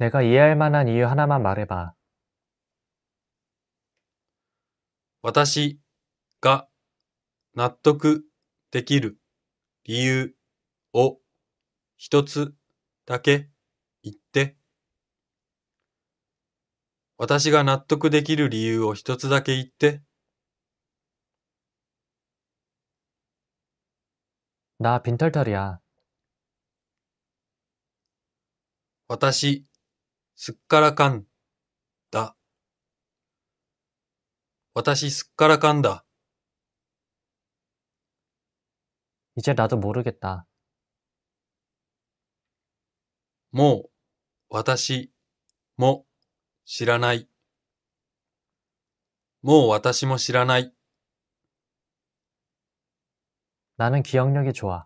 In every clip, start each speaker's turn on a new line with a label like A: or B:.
A: 내가이해할만한이유하나만말해봐私が納得できる理由を一つだけ言って。私が納得できる理由を一つだけ言って。나빈털털이 야。 私すっからかんだ。私すっからかんだ。이제나도모르겠다もう、私も知らない。もう私も知らない。나는기억력이좋아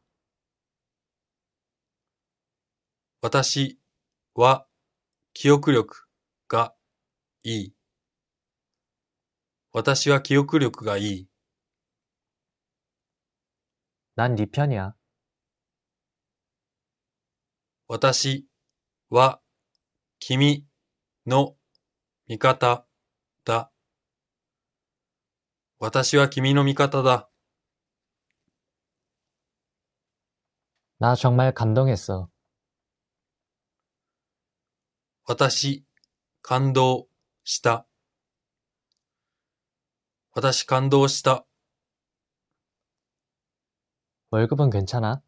A: 私は記憶力がいい。私は記憶力がいい。何네편이 야。 私は君の味方だ。私は君の味方だ。나정말감동했 어。 私、感動した。私感動した。월급은괜찮아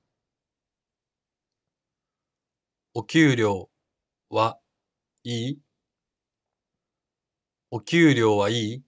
A: お給料はいいお給料はいい